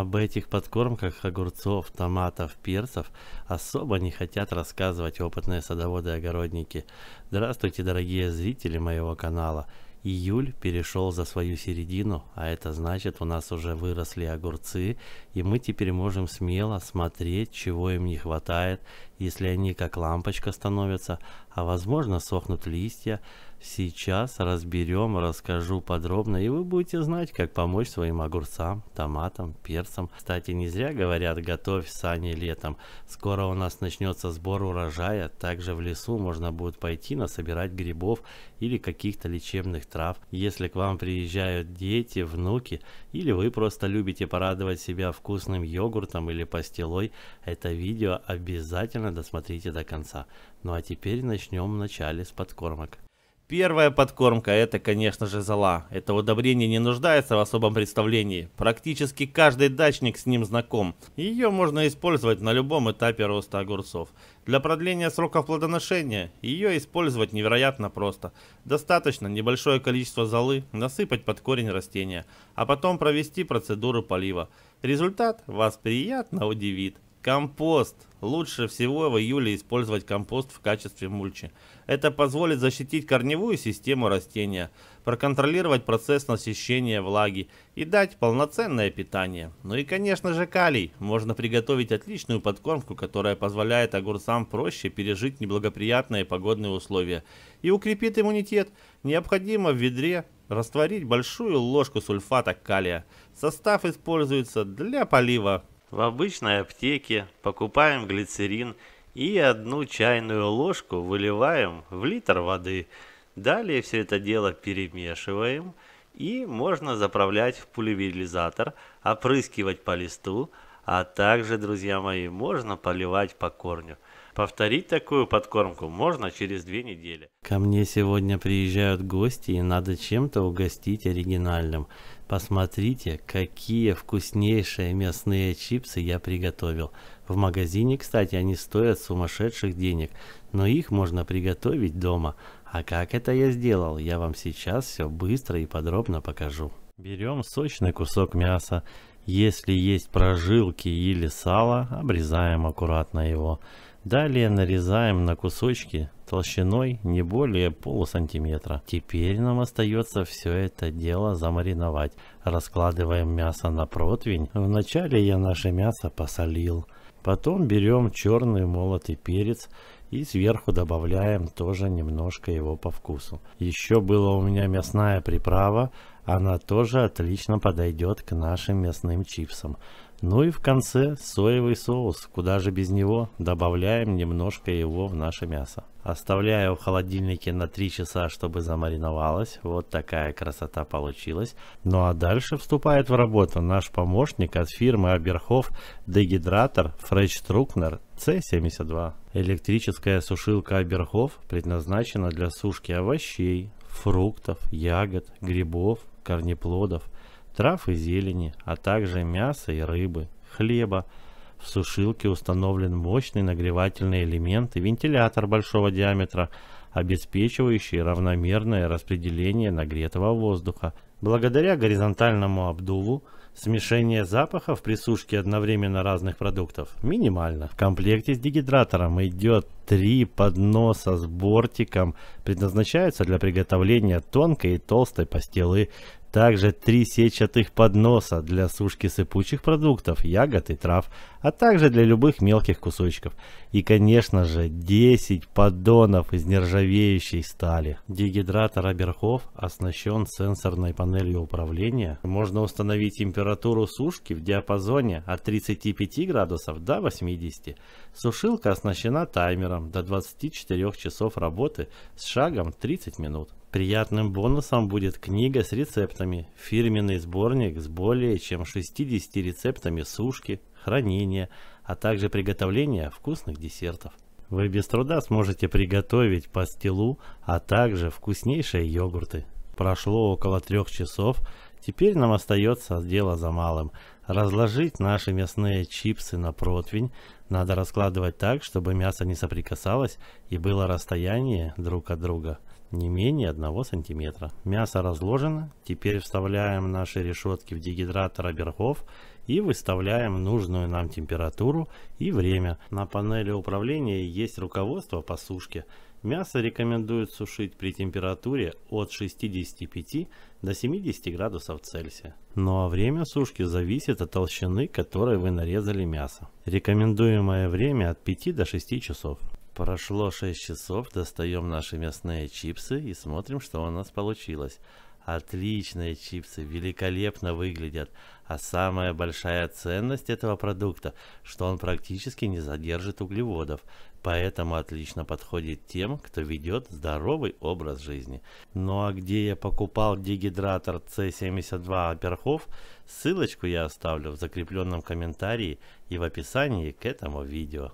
Об этих подкормках огурцов, томатов, перцев особо не хотят рассказывать опытные садоводы и огородники. Здравствуйте, дорогие зрители моего канала. Июль перешел за свою середину, а это значит, у нас уже выросли огурцы, и мы теперь можем смело смотреть, чего им не хватает, если они как лампочка становятся, а возможно сохнут листья. Сейчас разберем, расскажу подробно, и вы будете знать, как помочь своим огурцам, томатам, перцам. Кстати, не зря говорят, готовь сани летом. Скоро у нас начнется сбор урожая, также в лесу можно будет пойти насобирать грибов или каких-то лечебных трав. Если к вам приезжают дети, внуки, или вы просто любите порадовать себя вкусным йогуртом или пастилой, это видео обязательно досмотрите до конца. Ну а теперь начнем вначале с подкормок. Первая подкормка это, конечно же, зола. Это удобрение не нуждается в особом представлении. Практически каждый дачник с ним знаком. Ее можно использовать на любом этапе роста огурцов. Для продления сроков плодоношения ее использовать невероятно просто. Достаточно небольшое количество золы насыпать под корень растения, а потом провести процедуру полива. Результат вас приятно удивит. Компост. Лучше всего в июле использовать компост в качестве мульчи. Это позволит защитить корневую систему растения, проконтролировать процесс насыщения влаги и дать полноценное питание. Ну и конечно же калий. Можно приготовить отличную подкормку, которая позволяет огурцам проще пережить неблагоприятные погодные условия и укрепит иммунитет. Необходимо в ведре растворить большую ложку сульфата калия. Состав используется для полива в обычной аптеке покупаем глицерин и одну чайную ложку выливаем в литр воды. Далее все это дело перемешиваем и можно заправлять в пульверизатор, опрыскивать по листу, а также, друзья мои, можно поливать по корню. Повторить такую подкормку можно через две недели. Ко мне сегодня приезжают гости и надо чем-то угостить оригинальным. Посмотрите, какие вкуснейшие мясные чипсы я приготовил. В магазине, кстати, они стоят сумасшедших денег, но их можно приготовить дома. А как это я сделал, я вам сейчас все быстро и подробно покажу. Берем сочный кусок мяса если есть прожилки или сало, обрезаем аккуратно его. Далее нарезаем на кусочки толщиной не более полусантиметра. Теперь нам остается все это дело замариновать. Раскладываем мясо на противень. Вначале я наше мясо посолил. Потом берем черный молотый перец и сверху добавляем тоже немножко его по вкусу. Еще была у меня мясная приправа, она тоже отлично подойдет к нашим мясным чипсам. Ну и в конце соевый соус, куда же без него, добавляем немножко его в наше мясо. Оставляю в холодильнике на 3 часа, чтобы замариновалось. Вот такая красота получилась. Ну а дальше вступает в работу наш помощник от фирмы Аберхов дегидратор Фрэч Трукнер C72. Электрическая сушилка Аберхов предназначена для сушки овощей, фруктов, ягод, грибов, корнеплодов, трав и зелени, а также мяса и рыбы, хлеба. В сушилке установлен мощный нагревательный элемент и вентилятор большого диаметра, обеспечивающий равномерное распределение нагретого воздуха. Благодаря горизонтальному обдуву Смешение запахов при сушке одновременно разных продуктов минимально. В комплекте с дегидратором идет три подноса с бортиком, предназначаются для приготовления тонкой и толстой постелы. Также три сетчатых подноса для сушки сыпучих продуктов, ягод и трав, а также для любых мелких кусочков. И, конечно же, 10 поддонов из нержавеющей стали. Дегидратор Аберхов оснащен сенсорной панелью управления. Можно установить температуру сушки в диапазоне от 35 градусов до 80. Сушилка оснащена таймером до 24 часов работы с шагом 30 минут. Приятным бонусом будет книга с рецептами, фирменный сборник с более чем 60 рецептами сушки, хранения, а также приготовления вкусных десертов. Вы без труда сможете приготовить пастилу, а также вкуснейшие йогурты. Прошло около трех часов, теперь нам остается дело за малым. Разложить наши мясные чипсы на противень. Надо раскладывать так, чтобы мясо не соприкасалось и было расстояние друг от друга не менее 1 см. Мясо разложено. Теперь вставляем наши решетки в дегидратор оберхов и выставляем нужную нам температуру и время. На панели управления есть руководство по сушке. Мясо рекомендуют сушить при температуре от 65 до 70 градусов Цельсия. Ну а время сушки зависит от толщины, которой вы нарезали мясо. Рекомендуемое время от 5 до 6 часов. Прошло 6 часов, достаем наши мясные чипсы и смотрим, что у нас получилось. Отличные чипсы, великолепно выглядят. А самая большая ценность этого продукта, что он практически не задержит углеводов, поэтому отлично подходит тем, кто ведет здоровый образ жизни. Ну а где я покупал дегидратор C72 Аперхов, ссылочку я оставлю в закрепленном комментарии и в описании к этому видео.